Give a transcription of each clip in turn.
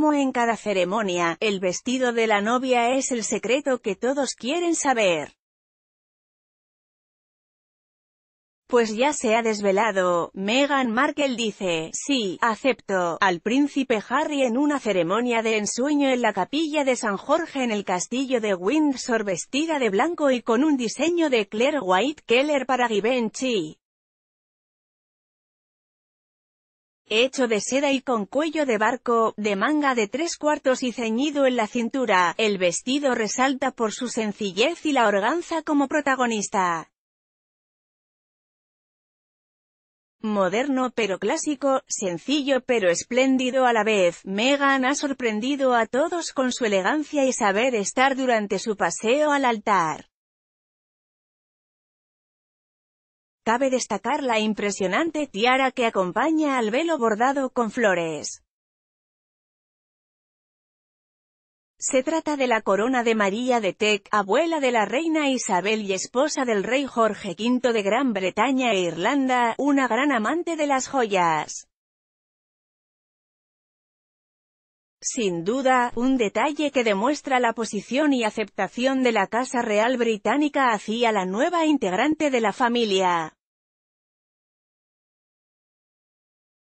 como en cada ceremonia, el vestido de la novia es el secreto que todos quieren saber. Pues ya se ha desvelado, Meghan Markle dice, sí, acepto, al príncipe Harry en una ceremonia de ensueño en la capilla de San Jorge en el castillo de Windsor vestida de blanco y con un diseño de Claire White Keller para Givenchy. hecho de seda y con cuello de barco, de manga de tres cuartos y ceñido en la cintura, el vestido resalta por su sencillez y la organza como protagonista. Moderno pero clásico, sencillo pero espléndido a la vez, Meghan ha sorprendido a todos con su elegancia y saber estar durante su paseo al altar. Cabe destacar la impresionante tiara que acompaña al velo bordado con flores. Se trata de la corona de María de Tec, abuela de la reina Isabel y esposa del rey Jorge V de Gran Bretaña e Irlanda, una gran amante de las joyas. Sin duda, un detalle que demuestra la posición y aceptación de la Casa Real Británica hacia la nueva integrante de la familia.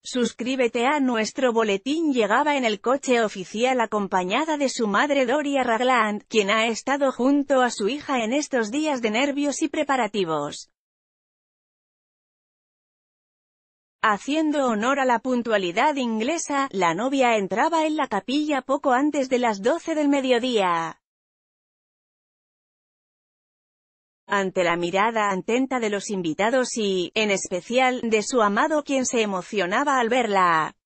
Suscríbete a nuestro boletín llegaba en el coche oficial acompañada de su madre Doria Ragland, quien ha estado junto a su hija en estos días de nervios y preparativos. Haciendo honor a la puntualidad inglesa, la novia entraba en la capilla poco antes de las 12 del mediodía. Ante la mirada atenta de los invitados y, en especial, de su amado quien se emocionaba al verla,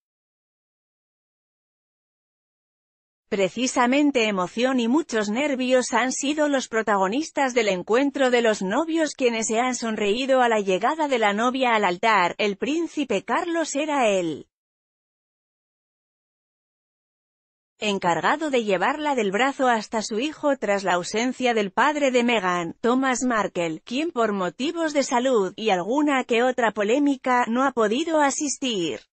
Precisamente emoción y muchos nervios han sido los protagonistas del encuentro de los novios quienes se han sonreído a la llegada de la novia al altar, el príncipe Carlos era él. encargado de llevarla del brazo hasta su hijo tras la ausencia del padre de Meghan, Thomas Markle, quien por motivos de salud, y alguna que otra polémica, no ha podido asistir.